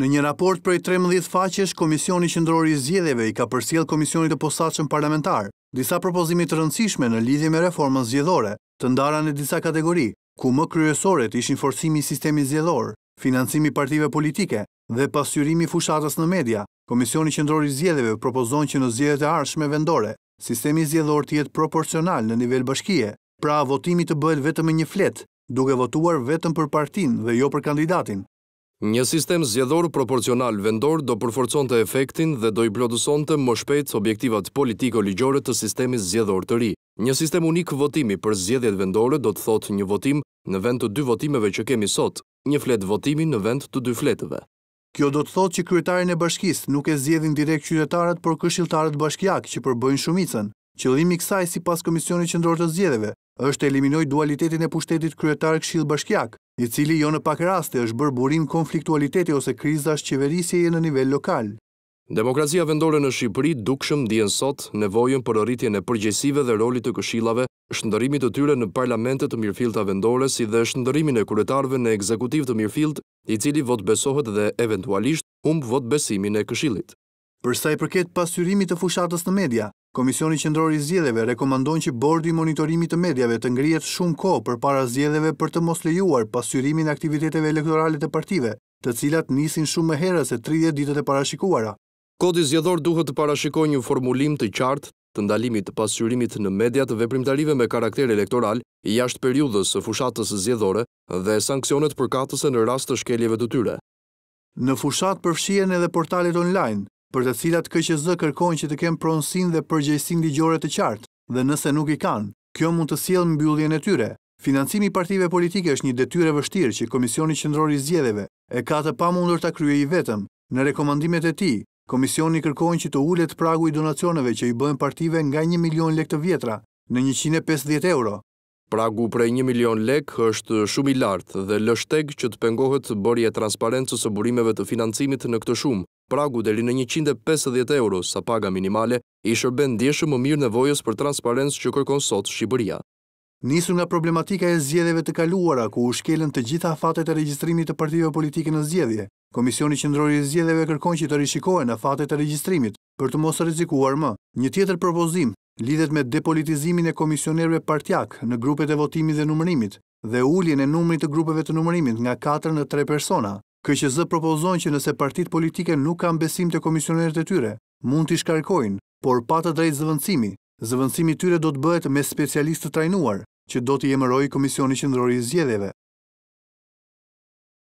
Në një raport për i 13 faqesh, Komisioni Qëndrori Zgjedeve i ka përsjel Komisioni të posaqën parlamentar, disa propozimit të rëndësishme në lidhje me reformën zgjedore, të ndara në disa kategori, ku më kryesoret ishin forcimi sistemi zgjedor, financimi partive politike dhe pasyrimi fushatës në media, Komisioni Qëndrori Zgjedeve propozon që në zgjedet e arshme vendore, sistemi zgjedor të jetë proporcional në nivel bashkije, pra votimi të bëhet vetëm një fletë, duke votuar vetëm për partin dhe jo për kandidatin, Një sistem zjedhor proporcional vendor do përforcon të efektin dhe do i plodëson të më shpet objektivat politiko-ligjore të sistemi zjedhor të ri. Një sistem unik votimi për zjedhjet vendore do të thot një votim në vend të dy votimeve që kemi sot, një flet votimi në vend të dy fletëve. Kjo do të thot që kryetarin e bashkis nuk e zjedhin direkt qytetarët për këshiltarët bashkjak që përbëjnë shumicën. Qëllimi kësaj si pas Komisioni Qëndrorë të Zjedheve është eliminoj dualitetin e pushtetit kryetar këshil bashkjak, i cili jo në pak raste është bërë burim konfliktualiteti ose krizash qeverisjeje e në nivel lokal. Demokracia vendore në Shqipëri dukshëm dhjen sot nevojën për rritjen e përgjësive dhe rolit të këshilave, shëndërimit të tyre në parlamentet të mirëfilt a vendore, si dhe shëndërimin e kuretarve në ekzekutiv të mirëfilt, i cili vot besohet dhe eventualisht umbë vot besimin e këshilit. Përsa i përket pasyrimit të fushatës në media, Komisioni Qendror i Zgjedhjeve rekomandon që bordi i monitorimit të medjave të ngrihet shumë kohë përpara zgjedhjeve për të mos lejuar pasqyrimin e aktiviteteve elektorale të partive, të cilat nisin shumë më herët se 30 ditët e parashikuara. Kodi zgjedhor duhet të parashikojë një formulim të qartë të ndalimit të pasqyrimit në media të veprimtarive me karakter elektoral jashtë periudhës së fushatës zgjedhore dhe sanksionet përkatëse në rast të shkeljeve të tyre. Në fushat përfshihen edhe portalet online, për të cilat KQZ kërkojnë që të kemë pronësin dhe përgjajsin ligjore të qartë, dhe nëse nuk i kanë, kjo mund të sjellë në mbylljen e tyre. i partive politike është një detyre vështirë që Komisioni Qëndrori Zjedheve e ka të pa mundur të i vetëm. Në rekomandimet e ti, Komisioni kërkojnë që të ullet pragu i donacioneve që i bëhen partive nga 1 milion lektë vjetra në 150 euro. Pragu prej 1 milion lek është shumë i lartë dhe lështeg që të pengohet bërje transparentës së burimeve të financimit në këtë shumë. Pragu deri në 150 euro sa paga minimale i shërben djeshë më mirë nevojës për transparentës që kërkon sot Shqipëria. Nisur nga problematika e zjedheve të kaluara, ku u shkelen të gjitha fatet e registrimit të partive politike në zjedhje, Komisioni Qëndrori e Zjedheve kërkon që të rishikohen e fatet e registrimit për të mos rizikuar më. Një tjetër propozim lidhet me depolitizimin e komisionerve partjak në grupet e votimit dhe numërimit dhe ulljen e numërit të grupeve të numërimit nga 4 në 3 persona. KQZ propozon që nëse partit politike nuk kam besim të komisionerët e tyre, mund të shkarkojnë, por patë drejt zëvëndësimi. Zëvëndësimi tyre do të bëhet me specialistë të trajnuar, që do të jemëroj Komisioni Qëndrori Zjedheve.